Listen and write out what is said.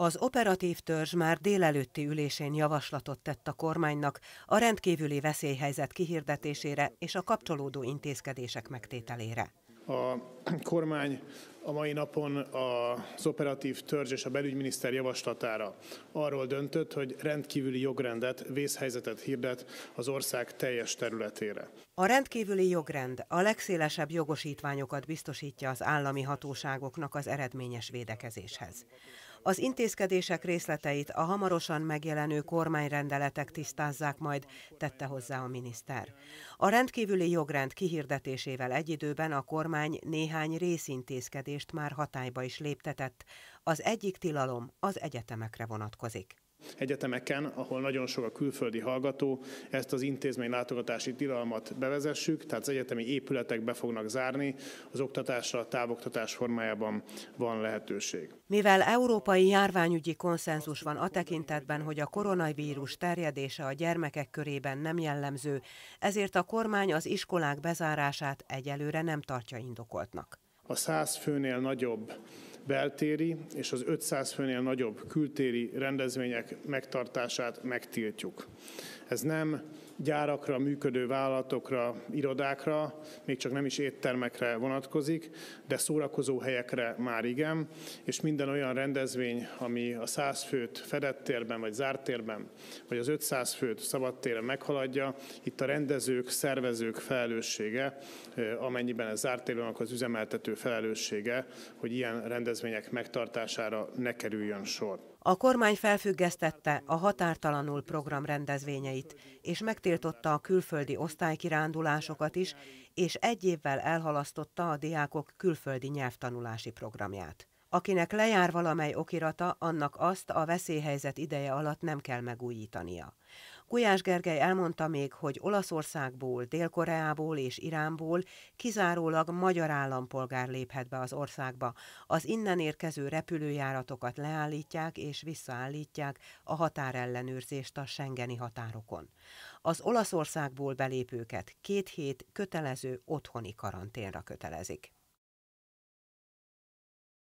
Az operatív törzs már délelőtti ülésén javaslatot tett a kormánynak a rendkívüli veszélyhelyzet kihirdetésére és a kapcsolódó intézkedések megtételére. A kormány a mai napon az operatív törzs és a belügyminiszter javaslatára arról döntött, hogy rendkívüli jogrendet, vészhelyzetet hirdet az ország teljes területére. A rendkívüli jogrend a legszélesebb jogosítványokat biztosítja az állami hatóságoknak az eredményes védekezéshez. Az intézkedések részleteit a hamarosan megjelenő kormányrendeletek tisztázzák majd, tette hozzá a miniszter. A rendkívüli jogrend kihirdetésével egy időben a kormány néhány részintézkedés rendelkezést már hatályba is léptetett. Az egyik tilalom az egyetemekre vonatkozik. Egyetemeken, ahol nagyon sok a külföldi hallgató, ezt az intézmény látogatási tilalmat bevezessük, tehát az egyetemi épületek be fognak zárni, az oktatásra, a távoktatás formájában van lehetőség. Mivel európai járványügyi konszenzus van a tekintetben, hogy a koronavírus terjedése a gyermekek körében nem jellemző, ezért a kormány az iskolák bezárását egyelőre nem tartja indokoltnak a száz főnél nagyobb beltéri és az 500 főnél nagyobb kültéri rendezvények megtartását megtiltjuk. Ez nem gyárakra, működő vállalatokra, irodákra, még csak nem is éttermekre vonatkozik, de szórakozó helyekre már igen, és minden olyan rendezvény, ami a 100 főt fedett térben, vagy zárt térben, vagy az 500 főt szabad téren meghaladja, itt a rendezők, szervezők felelőssége, eh, amennyiben ez zárt térben, akkor az üzemeltető felelőssége, hogy ilyen rendezvény kedvezmények megtartására ne kerüljön sor. A kormány felfüggesztette a határtalanul program rendezvényeit, és megtiltotta a külföldi osztálykirándulásokat is, és egy évvel elhalasztotta a diákok külföldi nyelvtanulási programját. Akinek lejár valamely okirata, annak azt a veszélyhelyzet ideje alatt nem kell megújítania. Gulyás Gergely elmondta még, hogy Olaszországból, Dél-Koreából és Iránból kizárólag magyar állampolgár léphet be az országba. Az innen érkező repülőjáratokat leállítják és visszaállítják a határellenőrzést a Schengeni határokon. Az Olaszországból belépőket két hét kötelező otthoni karanténra kötelezik.